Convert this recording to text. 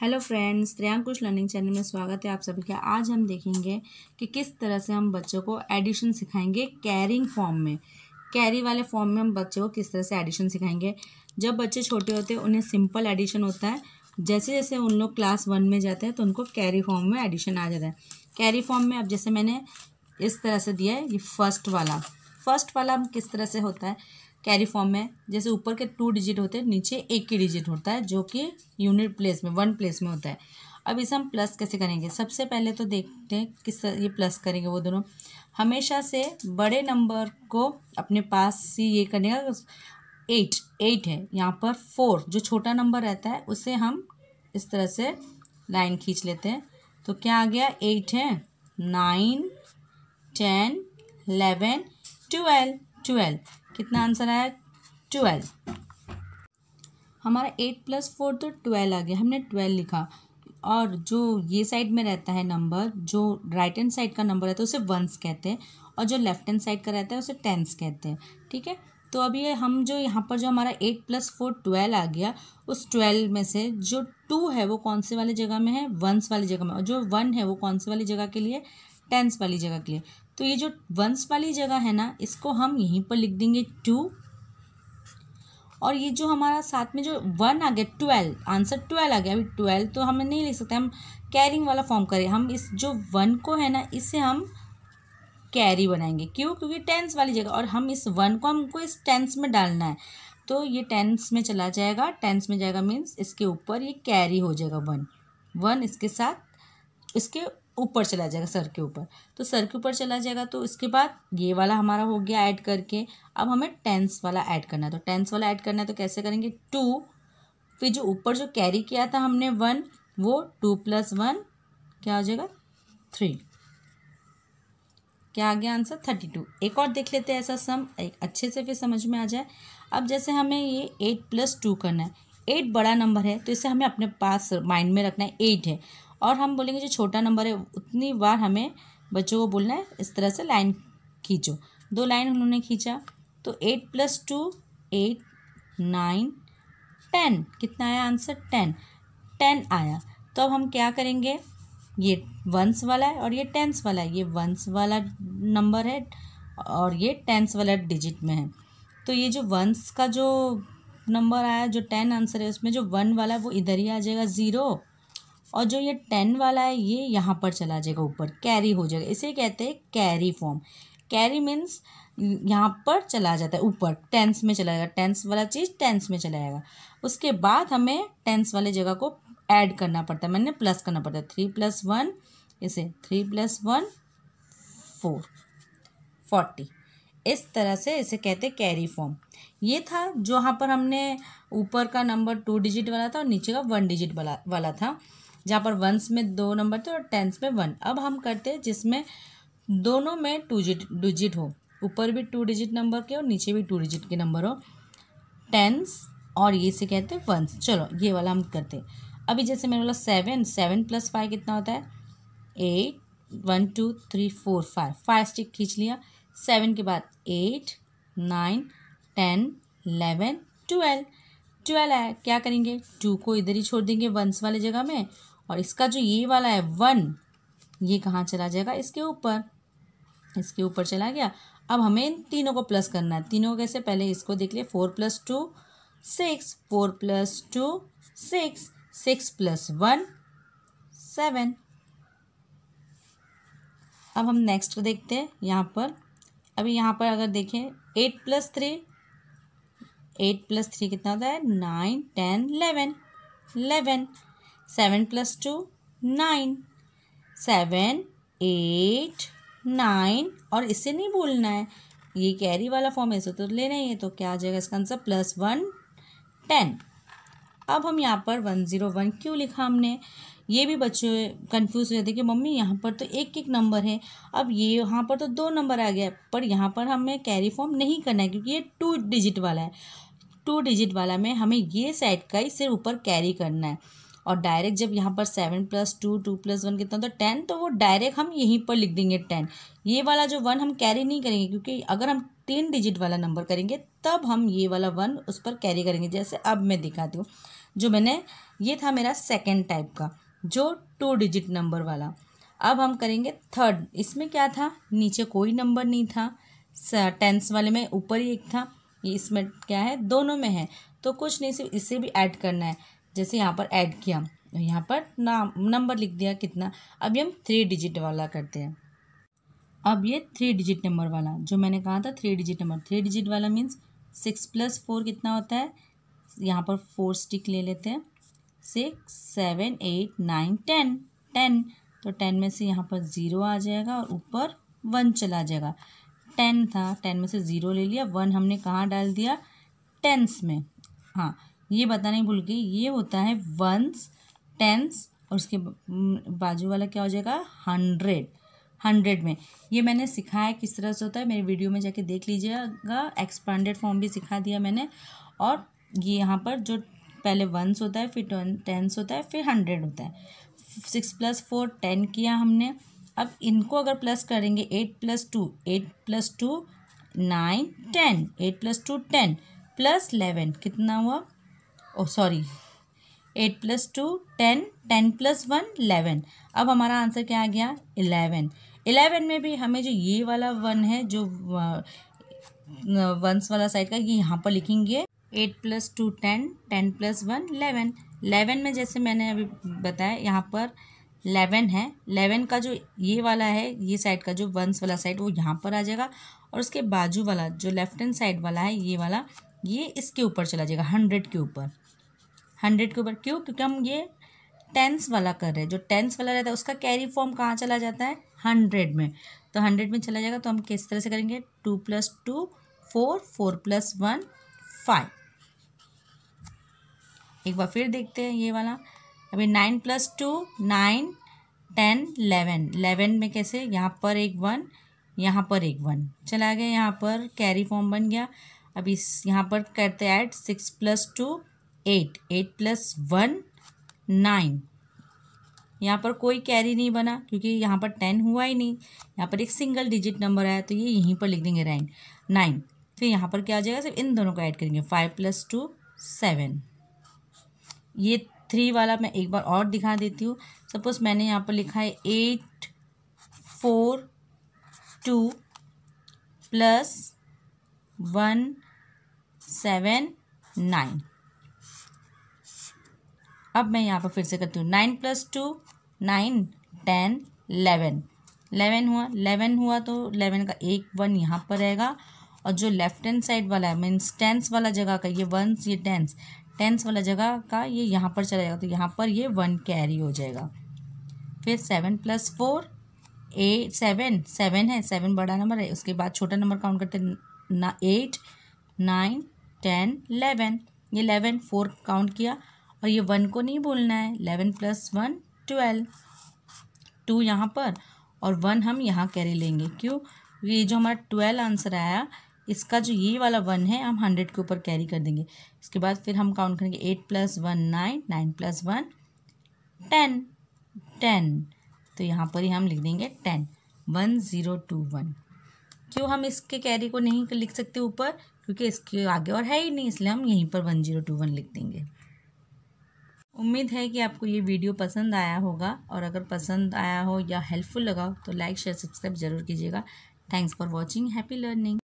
hello friends Triyankush learning channel में स्वागत है आप सभी का आज हम देखेंगे कि किस तरह से हम बच्चों को एडिशन सिखाएंगे कैरिंग फॉर्म में कैरी वाले फॉर्म में हम बच्चों को किस तरह से एडिशन सिखाएंगे जब बच्चे छोटे होते हैं उन्हें सिंपल एडिशन होता है जैसे जैसे उन लोग क्लास वन में जाते हैं तो उनको कैरी फॉर्म में एडिशन आ जाता है कैरी फॉर्म में अब जैसे मैंने इस तरह से दिया है ये फर्स्ट वाला फर्स्ट वाला किस तरह से होता है कैरी फॉर्म में जैसे ऊपर के टू डिजिट होते हैं नीचे एक ही डिजिट होता है जो कि यूनिट प्लेस में वन प्लेस में होता है अब इसे हम प्लस कैसे करेंगे सबसे पहले तो देखते हैं किस ये प्लस करेंगे वो दोनों हमेशा से बड़े नंबर को अपने पास से ये करने का एट एट है यहाँ पर फोर जो छोटा नंबर रहता है उसे हम इस तरह से लाइन खींच लेते हैं तो क्या आ गया एट है nine ten eleven twelve twelve कितना आंसर आया ट्वेल्व हमारा एट प्लस फोर तो ट्वेल्व आ गया हमने ट्वेल्व लिखा और जो ये साइड में रहता है नंबर जो राइट हैंड साइड का नंबर रहता है उसे वंस कहते हैं और जो लेफ्ट हैंड साइड का रहता है उसे टेंस कहते हैं ठीक है तो अभी हम जो यहाँ पर जो हमारा एट प्लस फोर ट्वेल्व आ गया उस ट्वेल्व में से जो टू है वो कौन से वाली जगह में है वंस वाली जगह में और जो वन है वो कौन से वाली जगह के लिए टेंस वाली जगह के लिए तो ये जो वंस वाली जगह है ना इसको हम यहीं पर लिख देंगे टू और ये जो हमारा साथ में जो वन आ गया ट्वेल्व आंसर ट्वेल्व आ गया अभी ट्वेल्व तो हमें नहीं लिख सकते हम कैरिंग वाला फॉर्म करें हम इस जो वन को है ना इसे हम कैरी बनाएंगे क्यों क्योंकि टेंस वाली जगह और हम इस वन को हमको इस टेंस में डालना है तो ये टेंस में चला जाएगा टेंस में जाएगा मीन्स इसके ऊपर ये कैरी हो जाएगा वन वन इसके साथ इसके ऊपर चला जाएगा सर के ऊपर तो सर के ऊपर चला जाएगा तो इसके बाद ये वाला हमारा हो गया ऐड करके अब हमें टेंस वाला ऐड करना है तो टेंस वाला ऐड करना है तो कैसे करेंगे टू फिर जो ऊपर जो कैरी किया था हमने वन वो टू प्लस वन क्या हो जाएगा थ्री क्या आ गया आंसर थर्टी टू एक और देख लेते हैं ऐसा सम एक अच्छे से फिर समझ में आ जाए अब जैसे हमें ये एट प्लस टू करना है एट बड़ा नंबर है तो इसे हमें अपने पास माइंड में रखना है एट है और हम बोलेंगे जो छोटा नंबर है उतनी बार हमें बच्चों को बोलना है इस तरह से लाइन खींचो दो लाइन उन्होंने खींचा तो eight plus two eight nine ten कितना आया आंसर टेन टेन आया तो अब हम क्या करेंगे ये वंस वाला है और ये टेंस वाला है ये वंस वाला नंबर है और ये टेंस वाला डिजिट में है तो ये जो वंस का जो नंबर आया जो टेन आंसर है उसमें जो वन वाला वो इधर ही आ जाएगा ज़ीरो और जो ये टेन वाला है ये यहाँ पर चला जाएगा ऊपर कैरी हो जाएगा इसे कहते हैं कैरी फॉर्म कैरी मीन्स यहाँ पर चला जाता है ऊपर टेंस में चला जाएगा टेंस वाला चीज़ टेंस में चला जाएगा उसके बाद हमें टेंस वाले जगह को ऐड करना पड़ता है मैंने प्लस करना पड़ता है थ्री प्लस वन इसे three plus one four forty इस तरह से इसे कहते हैं कैरी फॉर्म ये था जो यहाँ पर हमने ऊपर का नंबर टू डिजिट वाला था और नीचे का वन डिजिट वाला वाला था जहाँ पर वंस में दो नंबर थे और टेंस में वन अब हम करते हैं जिसमें दोनों में टू डिजिट हो ऊपर भी टू डिजिट नंबर के और नीचे भी टू डिजिट के नंबर हो टेंस और ये से कहते हैं वंस चलो ये वाला हम करते हैं अभी जैसे मैंने बोला सेवन सेवन प्लस फाइव कितना होता है eight one two three four five five stick खींच लिया सेवन के बाद eight nine ten eleven twelve twelve है क्या करेंगे टू को इधर ही छोड़ देंगे वंस वाले जगह में और इसका जो ये वाला है वन ये कहाँ चला जाएगा इसके ऊपर इसके ऊपर चला गया अब हमें इन तीनों को प्लस करना है तीनों कैसे पहले इसको देख लिए four plus two six four plus two six six plus one seven अब हम नेक्स्ट देखते हैं यहाँ पर अभी यहाँ पर अगर देखें eight plus three eight plus three कितना होता है nine ten eleven eleven seven plus two nine seven eight nine और इससे नहीं भूलना है ये कैरी वाला फॉर्म ऐसे तो लेना ही है तो क्या आ जाएगा इसका आंसर प्लस वन टेन अब हम यहाँ पर वन ज़ीरो वन क्यों लिखा हमने ये भी बच्चे कंफ्यूज हो जाते कि मम्मी यहाँ पर तो एक एक नंबर है अब ये यहाँ पर तो दो नंबर आ गया पर यहाँ पर हमें कैरी फॉर्म नहीं करना है क्योंकि ये टू डिजिट वाला है टू डिजिट वाला में हमें ये सेट का ही सिर्फ ऊपर कैरी करना है और डायरेक्ट जब यहाँ पर seven plus two two plus one कितना तो टेन तो वो डायरेक्ट हम यहीं पर लिख देंगे टेन ये वाला जो वन हम कैरी नहीं करेंगे क्योंकि अगर हम तीन डिजिट वाला नंबर करेंगे तब हम ये वाला वन उस पर कैरी करेंगे जैसे अब मैं दिखाती हूँ जो मैंने ये था मेरा सेकेंड टाइप का जो टू डिजिट नंबर वाला अब हम करेंगे थर्ड इसमें क्या था नीचे कोई नंबर नहीं था टेंस वाले में ऊपर ही एक था इसमें क्या है दोनों में है तो कुछ नहीं सिर्फ इसे भी ऐड करना है जैसे यहाँ पर ऐड किया तो यहाँ पर नाम नंबर लिख दिया कितना अभी हम थ्री डिजिट वाला करते हैं अब ये थ्री डिजिट नंबर वाला जो मैंने कहा था three digit number three digit वाला मीन्स सिक्स प्लस फोर कितना होता है यहाँ पर फोर स्टिक ले लेते हैं six seven eight nine ten ten तो टेन में से यहाँ पर ज़ीरो आ जाएगा और ऊपर वन चला जाएगा टेन था टेन में से ज़ीरो ले लिया वन हमने कहाँ डाल दिया टेंस में हाँ ये बताने भूल गई ये होता है वंस टेंस और उसके बाजू वाला क्या हो जाएगा हंड्रेड हंड्रेड में ये मैंने सिखाया किस तरह से होता है मेरे वीडियो में जाके देख लीजिएगा एक्सपांडेड फॉर्म भी सिखा दिया मैंने और ये यहाँ पर जो पहले वंस होता है फिर टेंस होता है फिर हंड्रेड होता है सिक्स प्लस फोर टेन किया हमने अब इनको अगर प्लस करेंगे eight plus two eight plus two nine ten eight plus two ten plus eleven कितना हुआ oh sorry eight plus two ten ten plus one eleven अब हमारा आंसर क्या आ गया इलेवन इलेवन में भी हमें जो ये वाला वन है जो वंस वाला साइड का ये यहाँ पर लिखेंगे eight plus two ten ten plus one eleven eleven में जैसे मैंने अभी बताया यहाँ पर इलेवन है इलेवन का जो ये वाला है ये साइड का जो वंस वाला साइड वो यहाँ पर आ जाएगा और उसके बाजू वाला जो लेफ्ट हैंड साइड वाला है ये वाला ये इसके ऊपर चला जाएगा हंड्रेड के ऊपर हंड्रेड के ऊपर क्यों क्योंकि हम ये टेंस वाला कर रहे हैं जो टेंस वाला रहता है उसका कैरी फॉर्म कहाँ चला जाता है हंड्रेड में तो हंड्रेड में चला जाएगा तो हम किस तरह से करेंगे two plus two four four plus one five एक बार फिर देखते हैं ये वाला अभी nine plus two nine ten eleven eleven में कैसे यहाँ पर एक वन यहाँ पर एक वन चला गया यहाँ पर कैरी फॉर्म बन गया अभी यहाँ पर करते add six plus two eight eight plus one nine यहाँ पर कोई कैरी नहीं बना क्योंकि यहाँ पर टेन हुआ ही नहीं यहाँ पर एक सिंगल डिजिट नंबर आया तो ये यहीं पर लिख देंगे नाइन नाइन फिर यहाँ पर क्या आ जाएगा सिर्फ इन दोनों को ऐड करेंगे फाइव प्लस टू सेवन ये थ्री वाला मैं एक बार और दिखा देती हूँ सपोज मैंने यहाँ पर लिखा है eight four two plus one seven nine अब मैं यहाँ पर फिर से करती हूँ nine plus two nine ten eleven eleven हुआ एलेवन हुआ तो इलेवन का एक वन यहाँ पर रहेगा और जो लेफ्ट हैंड साइड वाला है मीन्स टेंस वाला जगह का ये वंस ये टेंस टेंस वाला जगह का ये यहाँ पर चला जाएगा तो यहाँ पर ये वन कैरी हो जाएगा फिर seven plus four a seven seven है सेवन बड़ा नंबर है उसके बाद छोटा नंबर काउंट करते ना एट नाइन टेन इलेवन ये इलेवन फोर काउंट किया और ये वन को नहीं बोलना है eleven plus one twelve two यहाँ पर और वन हम यहाँ कैरी लेंगे क्यों ये जो हमारा ट्वेल्व आंसर आया इसका जो ये वाला वन है हम हंड्रेड के ऊपर कैरी कर देंगे इसके बाद फिर हम काउंट करेंगे eight plus one nine nine plus one ten ten तो यहाँ पर ही हम लिख देंगे ten one zero two one क्यों हम इसके कैरी को नहीं लिख सकते ऊपर क्योंकि इसके आगे और है ही नहीं इसलिए हम यहीं पर वन ज़ीरो टू वन लिख देंगे उम्मीद है कि आपको ये वीडियो पसंद आया होगा और अगर पसंद आया हो या हेल्पफुल लगा हो तो लाइक शेयर सब्सक्राइब जरूर कीजिएगा thanks for watching happy learning